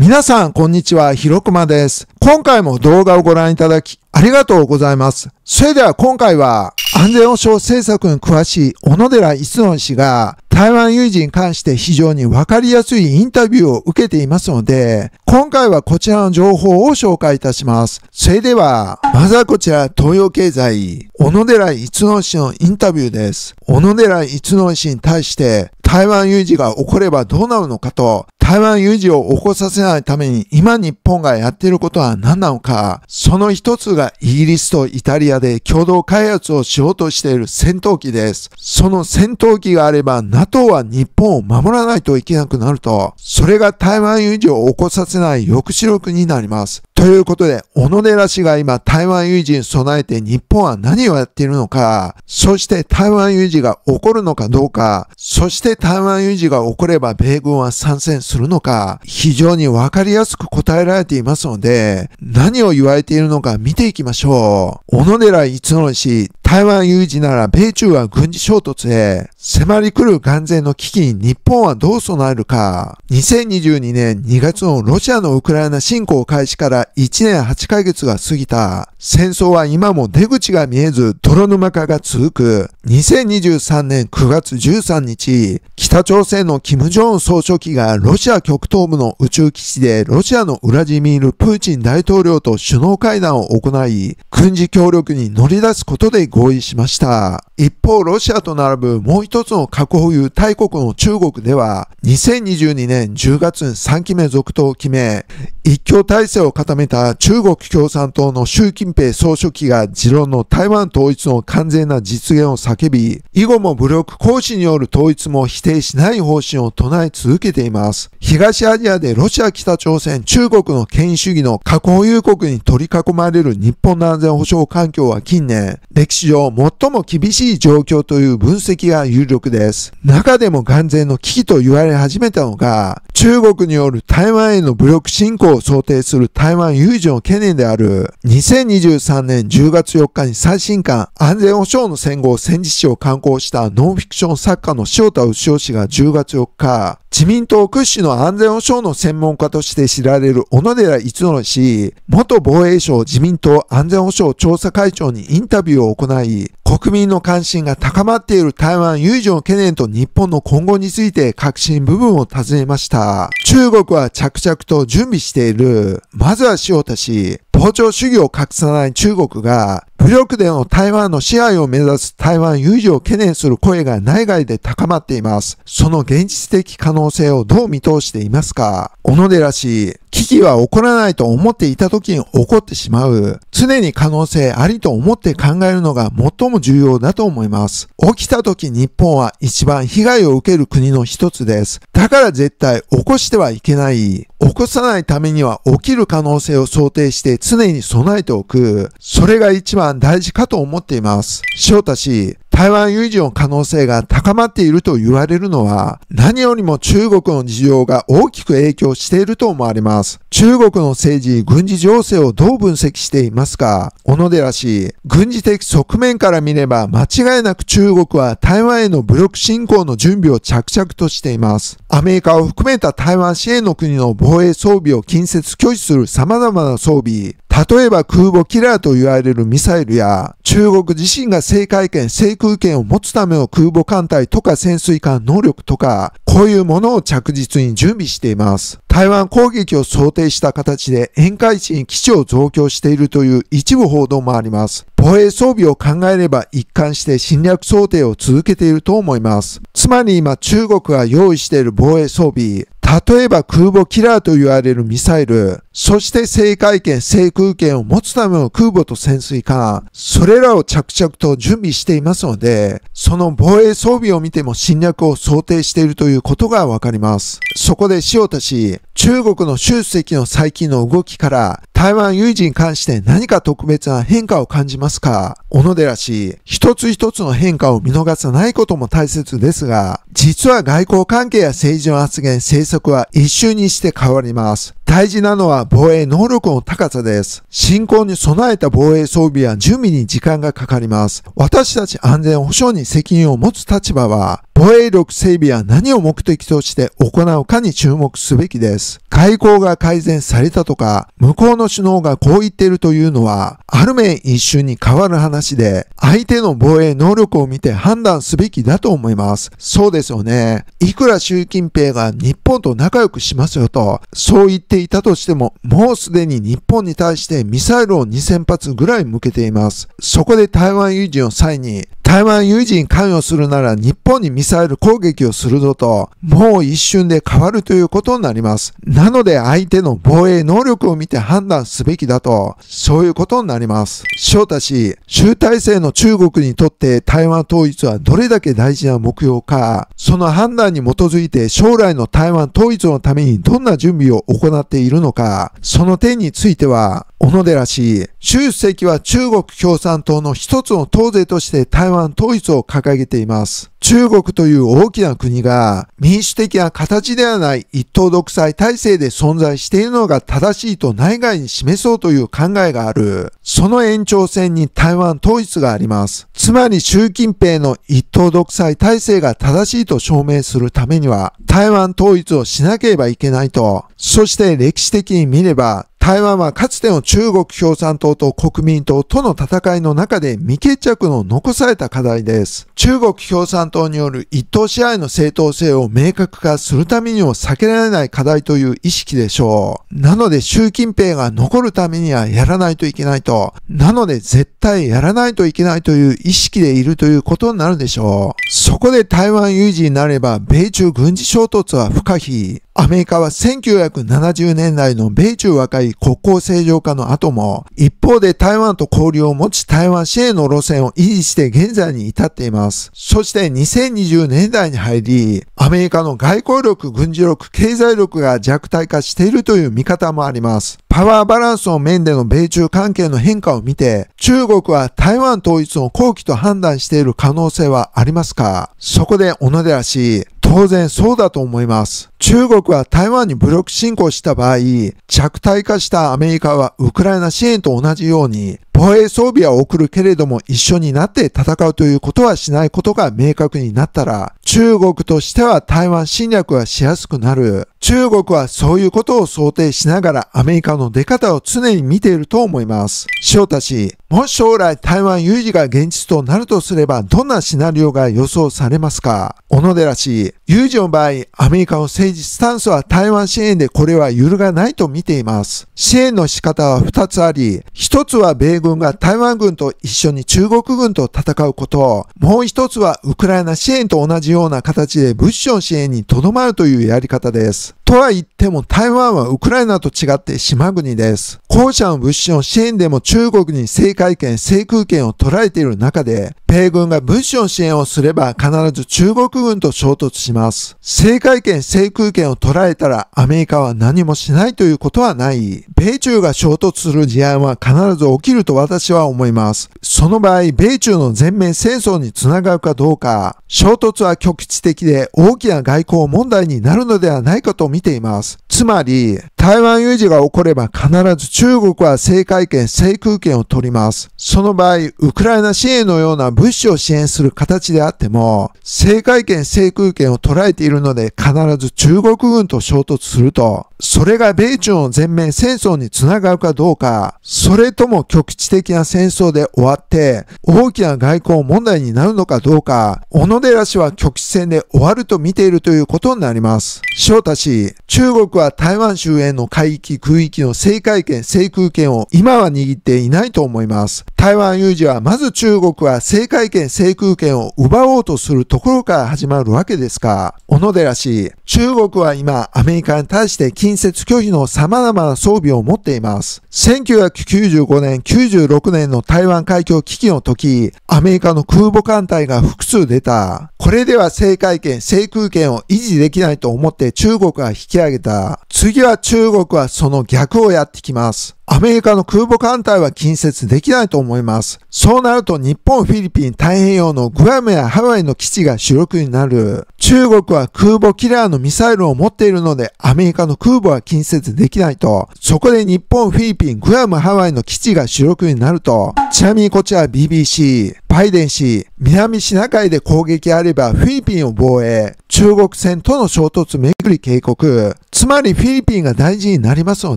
皆さん、こんにちは。ひろくまです。今回も動画をご覧いただき、ありがとうございます。それでは今回は、安全保障政策に詳しい小野寺一之氏が、台湾有事に関して非常にわかりやすいインタビューを受けていますので、今回はこちらの情報を紹介いたします。それでは、まずはこちら、東洋経済。小野寺一之氏のインタビューです。小野寺一之氏に対して、台湾有事が起こればどうなるのかと、台湾有事を起こさせないために今日本がやっていることは何なのか、その一つがイギリスとイタリアで共同開発をしようとしている戦闘機です。その戦闘機があれば NATO は日本を守らないといけなくなると、それが台湾有事を起こさせない抑止力になります。ということで、小野寺氏が今台湾有事に備えて日本は何をやっているのか、そして台湾有事が起こるのかどうか、そして台湾有事が起これば米軍は参戦するのか、非常にわかりやすく答えられていますので、何を言われているのか見ていきましょう。小野寺一之氏、台湾有事なら米中は軍事衝突へ、迫り来る完全の危機に日本はどう備えるか。2022年2月のロシアのウクライナ侵攻開始から1年8ヶ月が過ぎた。戦争は今も出口が見えず泥沼化が続く。2023年9月13日、北朝鮮の金正恩総書記がロシア極東部の宇宙基地でロシアのウラジミール・プーチン大統領と首脳会談を行い、軍事協力に乗り出すことで合合意しました。一方、ロシアと並ぶもう一つの核保有大国の中国では、2022年10月に3期目続投を決め、一強体制を固めた中国共産党の習近平総書記が持論の台湾統一の完全な実現を叫び、以後も武力行使による統一も否定しない方針を唱え続けています。東アジアでロシア、北朝鮮、中国の権威主義の核保有国に取り囲まれる日本の安全保障環境は近年、歴史上最も厳しい状況という分析が有力です。中でも眼前の危機と言われ始めたのが、中国による台湾への武力侵攻を想定する台湾有事の懸念である2023年10月4日に最新刊安全保障の戦後戦時史を刊行したノンフィクション作家の塩田牛夫氏が10月4日自民党屈指の安全保障の専門家として知られる小野寺一則氏、元防衛省自民党安全保障調査会長にインタビューを行い、国民の関心が高まっている台湾有事の懸念と日本の今後について革新部分を尋ねました。中国は着々と準備している。まずは塩田氏、包丁主義を隠さない中国が武力での台湾の支配を目指す台湾有事を懸念する声が内外で高まっています。その現実的可能性をどう見通していますか小野寺氏、危機は起こらないと思っていた時に起こってしまう。常に可能性ありと思って考えるのが最も重要だと思います。起きた時日本は一番被害を受ける国の一つです。だから絶対起こしてはいけない。起こさないためには起きる可能性を想定して常に備えておく。それが一番は大事かと思っています。翔太氏、台湾有事の可能性が高まっていると言われるのは、何よりも中国の事情が大きく影響していると思われます。中国の政治、軍事情勢をどう分析していますか小野寺氏、軍事的側面から見れば、間違いなく中国は台湾への武力侵攻の準備を着々としています。アメリカを含めた台湾支援の国の防衛装備を近接拒否する様々な装備、例えば空母キラーと言われるミサイルや、中国自身が制海権、制空権を持つための空母艦隊とか潜水艦能力とか、こういうものを着実に準備しています。台湾攻撃を想定した形で沿海地に基地を増強しているという一部報道もあります。防衛装備を考えれば一貫して侵略想定を続けていると思います。つまり今中国が用意している防衛装備、例えば空母キラーと言われるミサイル、そして制海権、制空権を持つための空母と潜水艦、それらを着々と準備していますので、その防衛装備を見ても侵略を想定しているということがわかります。そこで塩田氏、中国の習主席の最近の動きから、台湾有事に関して何か特別な変化を感じますますか小野寺氏、一つ一つの変化を見逃さないことも大切ですが、実は外交関係や政治の発言、政策は一瞬にして変わります。大事なのは防衛能力の高さです。侵攻に備えた防衛装備や準備に時間がかかります。私たち安全保障に責任を持つ立場は、防衛力整備は何を目的として行うかに注目すべきです。外交が改善されたとか、向こうの首脳がこう言っているというのは、ある面一瞬に変わる話で、相手の防衛能力を見て判断すべきだと思います。そうですよね。いくら習近平が日本と仲良くしますよと、そう言っていたとしても、もうすでに日本に対してミサイルを2000発ぐらい向けています。そこで台湾有事の際に、台湾有事に関与するなら日本にミサイル攻撃をするぞと、もう一瞬で変わるということになります。なので相手の防衛能力を見て判断すべきだと、そういうことになります。翔太氏、集大成の中国にとって台湾統一はどれだけ大事な目標か、その判断に基づいて将来の台湾統一のためにどんな準備を行っているのか、その点については、小野寺氏、習主席は中国共産党の一つの党勢として台湾統一を掲げています。中国という大きな国が民主的な形ではない一党独裁体制で存在しているのが正しいと内外に示そうという考えがある。その延長線に台湾統一があります。つまり習近平の一党独裁体制が正しいと証明するためには台湾統一をしなければいけないと。そして歴史的に見れば台湾はかつての中国共産党と国民党との戦いの中で未決着の残された課題です。中国共産党による一党支配の正当性を明確化するためにも避けられない課題という意識でしょう。なので習近平が残るためにはやらないといけないと。なので絶対やらないといけないという意識でいるということになるでしょう。そこで台湾有事になれば米中軍事衝突は不可避。アメリカは1970年代の米中和解国交正常化の後も、一方で台湾と交流を持ち台湾支援の路線を維持して現在に至っています。そして2020年代に入り、アメリカの外交力、軍事力、経済力が弱体化しているという見方もあります。パワーバランスの面での米中関係の変化を見て、中国は台湾統一の後期と判断している可能性はありますかそこで小野寺氏、当然そうだと思います。中国は台湾に武力侵攻した場合、弱体化したアメリカはウクライナ支援と同じように防衛装備は送るけれども一緒になって戦うということはしないことが明確になったら、中国としては台湾侵略はしやすくなる。中国はそういうことを想定しながらアメリカの出方を常に見ていると思います。塩田氏、もし将来台湾有事が現実となるとすればどんなシナリオが予想されますか小野寺氏、有事の場合、アメリカの政治スタンスは台湾支援でこれは揺るがないと見ています。支援の仕方は2つあり、1つは米軍軍が台湾軍と一緒に中国軍と戦うこと、もう一つはウクライナ支援と同じような形で物資の支援にとどまるというやり方です。とは言っても台湾はウクライナと違って島国です。後者の物資の支援でも中国に制海権、制空権を取られている中で、米軍が物資の支援をすれば必ず中国軍と衝突します。制海権、制空権を取られたらアメリカは何もしないということはない。米中が衝突する事案は必ず起きると私は思います。その場合、米中の全面戦争につながるかどうか、衝突は局地的で大きな外交問題になるのではないかと見ています。つまり、台湾有事が起これば必ず中国は制海権、制空権を取ります。その場合、ウクライナ支援のような物資を支援する形であっても、制海権、制空権を捉えているので必ず中国軍と衝突すると、それが米中の全面戦争につながるかどうか、それとも局地的な戦争で終わって、大きな外交問題になるのかどうか、小野寺氏は局地戦で終わると見ているということになります。翔太氏、中国は台湾周辺の海域、空域の制海権、制空権を今は握っていないと思います。台湾有事はまず中国は制海権制空権を奪おうとするところから始まるわけですか。小野寺氏、中国は今アメリカに対して近接拒否の様々な装備を持っています。1995年、96年の台湾海峡危機の時、アメリカの空母艦隊が複数出た。これでは制海権、制空権を維持できないと思って中国が引き上げた。次は中国はその逆をやってきます。アメリカの空母艦隊は近接できないと思います。そうなると日本、フィリピン、太平洋のグアムやハワイの基地が主力になる。中国は空母キラーのミサイルを持っているのでアメリカの空母は近接できないと。そこで日本、フィリピン、グアム、ハワイの基地が主力になると。ちなみにこちら BBC。バイデン氏、南シナ海で攻撃あればフィリピンを防衛、中国船との衝突めぐり警告、つまりフィリピンが大事になりますの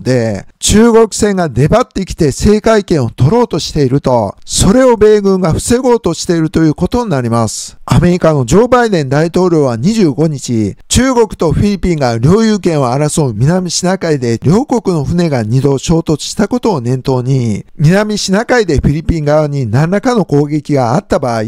で、中国船が粘ってきて正解権を取ろうとしていると、それを米軍が防ごうとしているということになります。アメリカのジョー・バイデン大統領は25日、中国とフィリピンが領有権を争う南シナ海で両国の船が2度衝突したことを念頭に、南シナ海でフィリピン側に何らかの攻撃があった場合、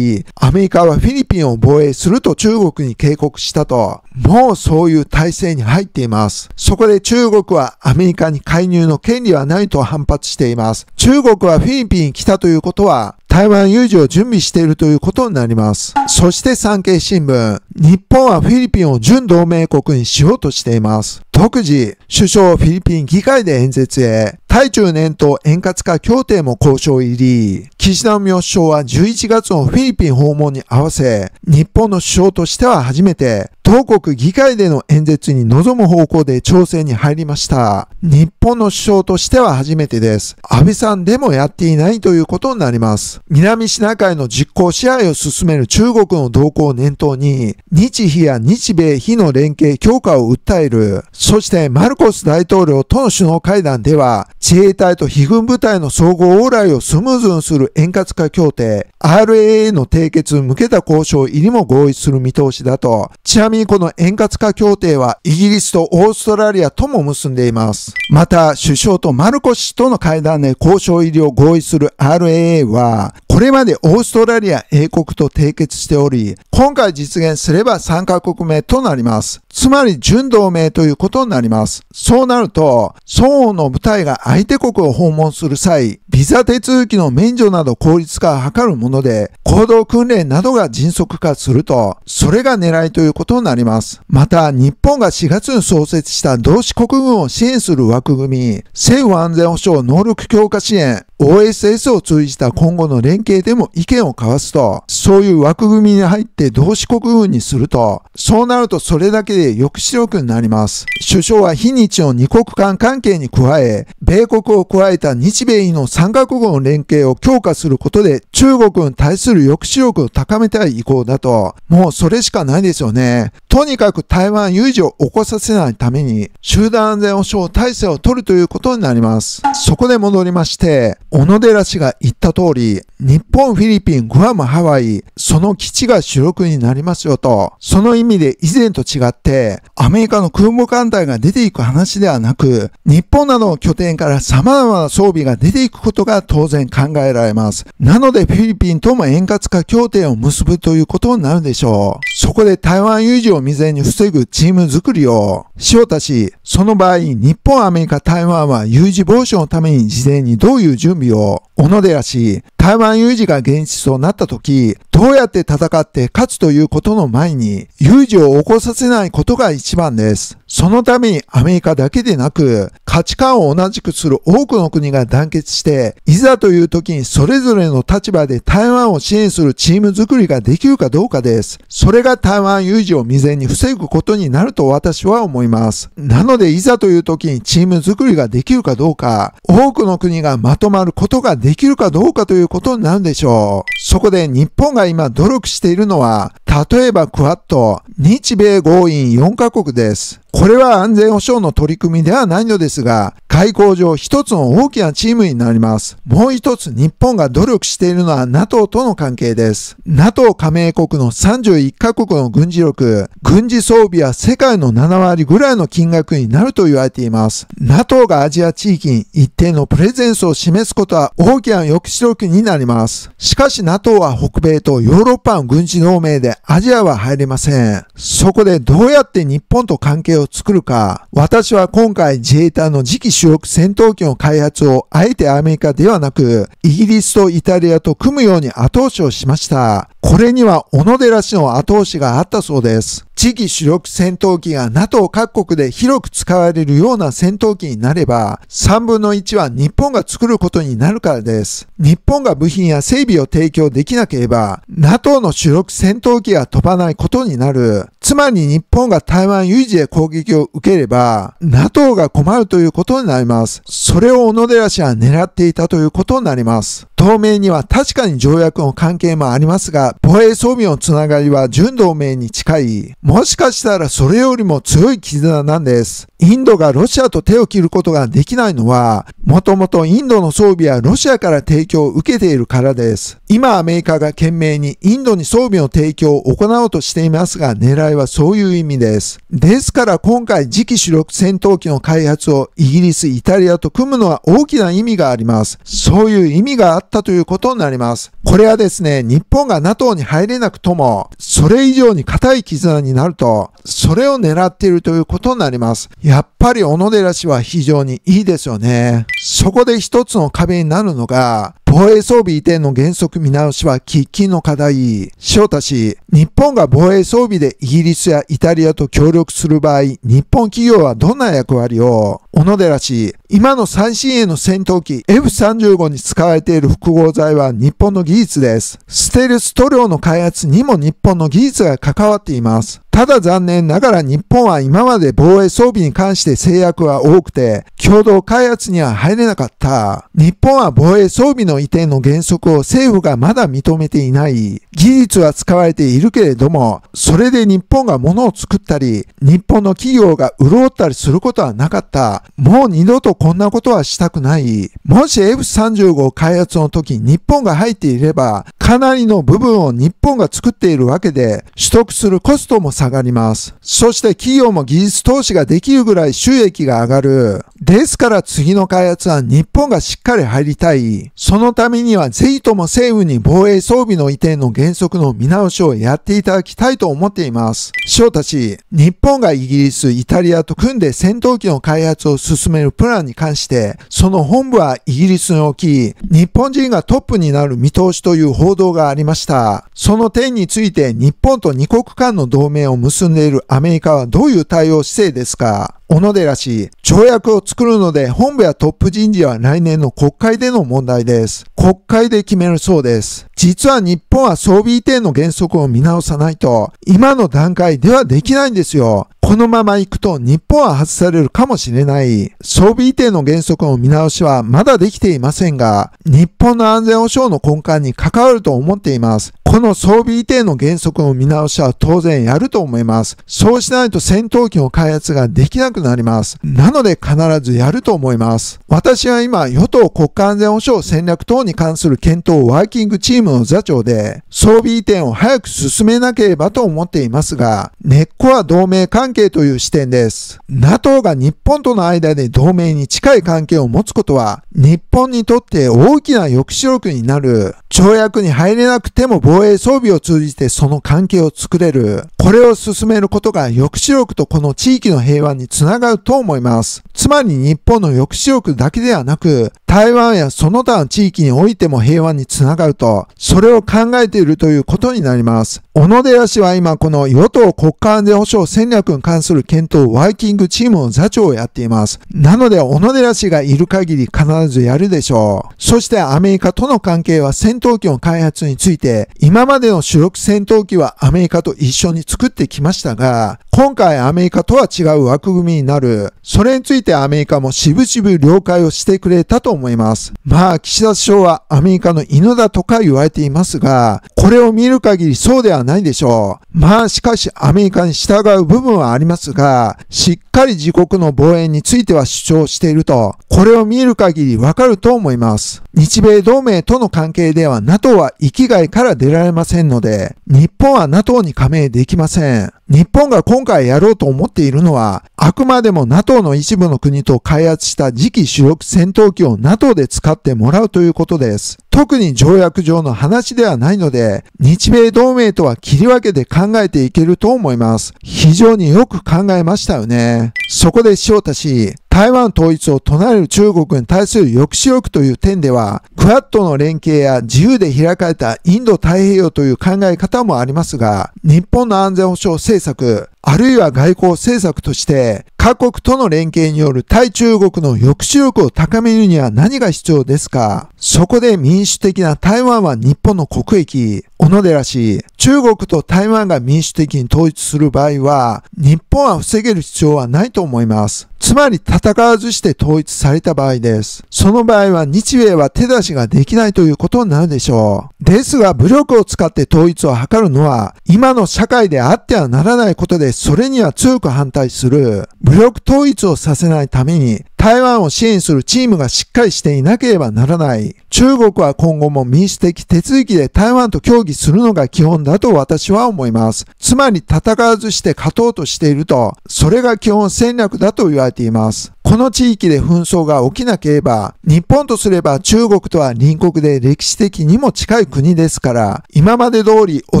アメリカはフィリピンを防衛すると中国に警告したと、もうそういう体制に入っています。ます。そこで中国はアメリカに介入の権利はないと反発しています。中国はフィリピンに来たということは、台湾有事を準備しているということになります。そして産経新聞、日本はフィリピンを準同盟国にしようとしています。特時、首相フィリピン議会で演説へ、対中年頭円滑化協定も交渉入り、岸田文雄首相は11月のフィリピン訪問に合わせ、日本の首相としては初めて、当国議会での演説に臨む方向で調整に入りました。日本の首相としては初めてです。安倍さんでもやっていないということになります。南シナ海の実効支配を進める中国の動向を念頭に、日比や日米比の連携強化を訴える。そしてマルコス大統領との首脳会談では、自衛隊と非軍部隊の総合往来をスムーズにする円滑化協定、RAA の締結に向けた交渉入りも合意する見通しだと、ちなみにこの円滑化協定はイギリスとオーストラリアとも結んでいます。また、首相とマルコ氏との会談で交渉入りを合意する RAA は、これまでオーストラリア、英国と締結しており、今回実現すれば3カ国目となります。つまり準同盟ということになります。そうなると、双方の部隊が相手国を訪問する際、ビザ手続きの免除など効率化を図るもので、行動訓練などが迅速化すると、それが狙いということになります。また、日本が4月に創設した同志国軍を支援する枠組み、政府安全保障能力強化支援、OSS を通じた今後の連携でも意見を交わすと、そういう枠組みに入って同志国軍にすると、そうなるとそれだけで抑止力になります。首相は非日の二国間関係に加え、米国を加えた日米の三カ国の連携を強化することで中国に対する抑止力を高めたい意向だと、もうそれしかないですよね。とにかく台湾有事を起こさせないために、集団安全保障体制を取るということになります。そこで戻りまして、小野寺氏が言った通り、日本、フィリピン、グアム、ハワイ、その基地が主力になりますよと、その意味で以前と違って、アメリカの空母艦隊が出ていく話ではなく、日本などの拠点から様々な装備が出ていくことが当然考えられます。なのでフィリピンとも円滑化協定を結ぶということになるでしょう。そこで台湾有事を未然に防ぐチーム作りを、塩田氏、その場合、日本、アメリカ、台湾は有事防止のために事前にどういう準備びを小野寺氏、台湾有事が現実となった時、どうやって戦って勝つということの前に、有事を起こさせないことが一番です。そのためにアメリカだけでなく、価値観を同じくする多くの国が団結して、いざという時にそれぞれの立場で台湾を支援するチーム作りができるかどうかです。それが台湾有事を未然に防ぐことになると私は思います。なので、いざという時にチーム作りができるかどうか、多くの国がまとまることができるかどうかということになるでしょう。そこで日本が今努力しているのは例えばクアッド、日米合意4カ国です。これは安全保障の取り組みではないのですが、外交上一つの大きなチームになります。もう一つ日本が努力しているのは NATO との関係です。NATO 加盟国の31カ国の軍事力、軍事装備は世界の7割ぐらいの金額になると言われています。NATO がアジア地域に一定のプレゼンスを示すことは大きな抑止力になります。しかし NATO は北米とヨーロッパの軍事同盟でアジアは入れません。そこでどうやって日本と関係を作るか。私は今回自衛隊の次期主力戦闘機の開発をあえてアメリカではなく、イギリスとイタリアと組むように後押しをしました。これには小野寺氏の後押しがあったそうです。地域主力戦闘機が NATO 各国で広く使われるような戦闘機になれば、3分の1は日本が作ることになるからです。日本が部品や整備を提供できなければ、NATO の主力戦闘機が飛ばないことになる。つまり日本が台湾有事で攻撃を受ければ、NATO が困るということになります。それを小野寺氏は狙っていたということになります。同盟には確かに条約の関係もありますが、防衛装備のつながりは純同盟に近い、もしかしたらそれよりも強い絆なんです。インドがロシアと手を切ることができないのは、もともとインドの装備はロシアから提供を受けているからです。今アメリカが懸命にインドに装備の提供を行おうとしていますが、狙い回はそういう意味です。ですから今回次期主力戦闘機の開発をイギリス、イタリアと組むのは大きな意味があります。そういう意味があったということになります。これはですね、日本が NATO に入れなくとも、それ以上に固い絆になると、それを狙っているということになります。やっぱり小野寺氏は非常にいいですよね。そこで一つの壁になるのが、防衛装備移転の原則見直しは喫緊の課題。翔太氏、日本が防衛装備でイギリスやイタリアと協力する場合、日本企業はどんな役割を小野寺氏、今の最新鋭の戦闘機 F35 に使われている複合材は日本の技術です。ステルス塗料の開発にも日本の技術が関わっています。ただ残念ながら日本は今まで防衛装備に関して制約は多くて、共同開発には入れなかった。日本は防衛装備の移転の原則を政府がまだ認めていない。技術は使われているけれども、それで日本が物を作ったり、日本の企業が潤ったりすることはなかった。もう二度とこんなことはしたくない。もし F35 開発の時日本が入っていれば、かなりの部分を日本が作っているわけで、取得するコストも下がります。そして企業も技術投資ができるぐらい収益が上がる。ですから次の開発は日本がしっかり入りたい。そのためにはぜひとも政府に防衛装備の移転の原則の見直しをやっていただきたいと思っています。翔太氏、日本がイギリス、イタリアと組んで戦闘機の開発をを進めるプランに関して、その本部はイギリスにおき、日本人がトップになる見通しという報道がありました。その点について日本と二国間の同盟を結んでいるアメリカはどういう対応姿勢ですか小野寺氏、条約を作るので本部やトップ人事は来年の国会での問題です。国会で決めるそうです。実は日本は装備移転の原則を見直さないと、今の段階ではできないんですよ。このまま行くと日本は外されるかもしれない。装備移転の原則の見直しはまだできていませんが、日本の安全保障の根幹に関わると思っています。この装備移転の原則の見直しは当然やると思います。そうしないと戦闘機の開発ができなくくなります。なので必ずやると思います。私は今、与党国家安全保障戦略等に関する検討ワーキングチームの座長で、装備移転を早く進めなければと思っていますが、根っこは同盟関係という視点です。NATO が日本との間で同盟に近い関係を持つことは、日本にとって大きな抑止力になる条約に入れなくても防衛装備を通じてその関係を作れる。これを進めることが抑止力とこの地域の平和につながると思います。つまり日本の抑止力だけではなく、台湾やその他の地域においても平和につながると、それを考えているということになります。小野寺氏は今この与党国家安全保障戦略に関する検討ワイキングチームの座長をやっています。なので小野寺氏がいる限り必ずやるでしょう。そしてアメリカとの関係は戦闘機の開発について、今までの主力戦闘機はアメリカと一緒に作ってきましたが、今回アメリカとは違う枠組みになる。それについてアメリカもしぶしぶ了解をしてくれたと思います。まあ、岸田首相はアメリカの犬だとか言われていますが、これを見る限りそうではないでしょう。まあ、しかしアメリカに従う部分はありますが、しっかり自国の防衛については主張していると、これを見る限りわかると思います。日米同盟との関係では NATO は域外から出られませんので、日本は NATO に加盟できません。日本が今今回やろうと思っているのは、あくまでも NATO の一部の国と開発した次期主力戦闘機を NATO で使ってもらうということです。特に条約上の話ではないので、日米同盟とは切り分けて考えていけると思います。非常によく考えましたよね。そこで塩田氏、台湾統一を唱える中国に対する抑止力という点では、クアッドの連携や自由で開かれたインド太平洋という考え方もありますが、日本の安全保障政策、あるいは外交政策として、で、各国との連携による対中国の抑止力を高めるには何が必要ですかそこで民主的な台湾は日本の国益、小野寺氏、中国と台湾が民主的に統一する場合は、日本は防げる必要はないと思います。つまり戦わずして統一された場合です。その場合は日米は手出しができないということになるでしょう。ですが武力を使って統一を図るのは今の社会であってはならないことでそれには強く反対する。武力統一をさせないために、台湾を支援するチームがしっかりしていなければならない。中国は今後も民主的手続きで台湾と協議するのが基本だと私は思います。つまり戦わずして勝とうとしていると、それが基本戦略だと言われています。この地域で紛争が起きなければ、日本とすれば中国とは隣国で歴史的にも近い国ですから、今まで通りお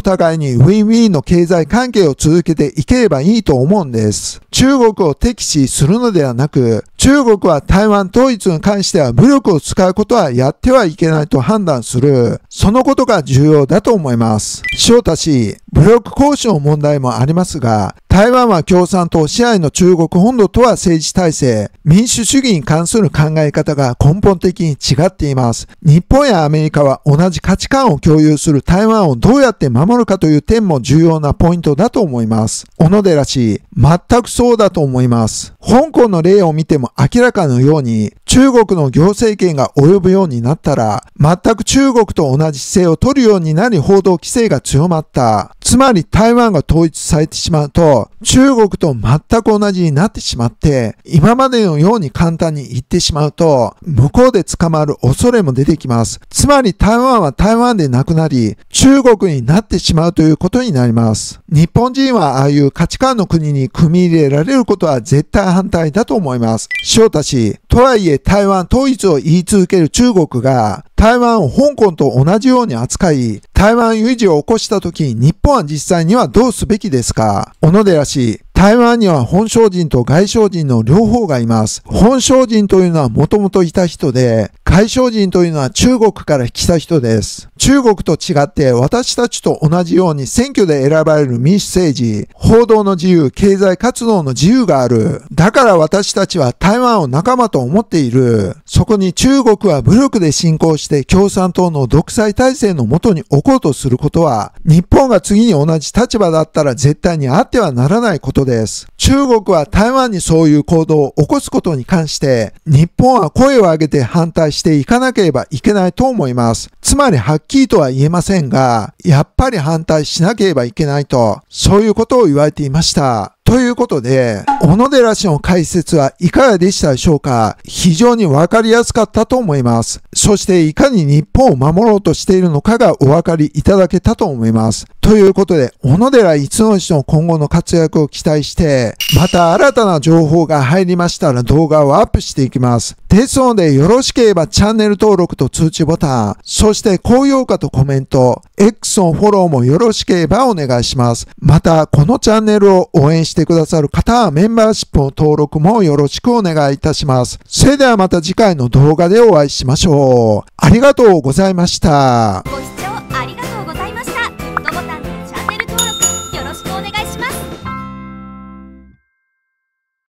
互いにウィンウィンの経済関係を続けていければいいと思うんです。中国を敵視するのではなく、中国は台湾統一に関しては武力を使うことはやってはいけないと判断する。そのことが重要だと思います。翔太氏、武力行使の問題もありますが、台湾は共産党支配の中国本土とは政治体制、民主主義に関する考え方が根本的に違っています。日本やアメリカは同じ価値観を共有する台湾をどうやって守るかという点も重要なポイントだと思います。小野寺氏、全くそうだと思います。香港の例を見ても明らかのように、中国の行政権が及ぶようになったら、全く中国と同じ姿勢を取るようになり報道規制が強まった。つまり台湾が統一されてしまうと、中国と全く同じになってしまって、今までのように簡単に言ってしまうと、向こうで捕まる恐れも出てきます。つまり台湾は台湾でなくなり、中国になってしまうということになります。日本人はああいう価値観の国に組み入れられることは絶対反対だと思います。翔太氏、とはいえ台湾統一を言い続ける中国が、台湾を香港と同じように扱い、台湾有事を起こした時、日本は実際にはどうすべきですか小野寺氏、台湾には本省人と外省人の両方がいます。本省人というのはもともといた人で、外省人というのは中国から来た人です。中国と違って私たちと同じように選挙で選ばれる民主政治、報道の自由、経済活動の自由がある。だから私たちは台湾を仲間と思っている。そこに中国は武力で侵攻して共産党の独裁体制のもとに置こうとすることは、日本が次に同じ立場だったら絶対にあってはならないことでです。中国は台湾にそういう行動を起こすことに関して、日本は声を上げて反対していかなければいけないと思います。つまりはっきりとは言えませんが、やっぱり反対しなければいけないと、そういうことを言われていました。ということで、小野寺氏の解説はいかがでしたでしょうか非常にわかりやすかったと思います。そしていかに日本を守ろうとしているのかがお分かりいただけたと思います。ということで、小野寺一之氏の今後の活躍を期待して、また新たな情報が入りましたら動画をアップしていきます。ですので、よろしければチャンネル登録と通知ボタン、そして高評価とコメント、X のフォローもよろしければお願いします。また、このチャンネルを応援してしてくださる方はメンバーシップの登録もよろしくお願いいたします。それではまた次回の動画でお会いしましょう。ありがとうございました。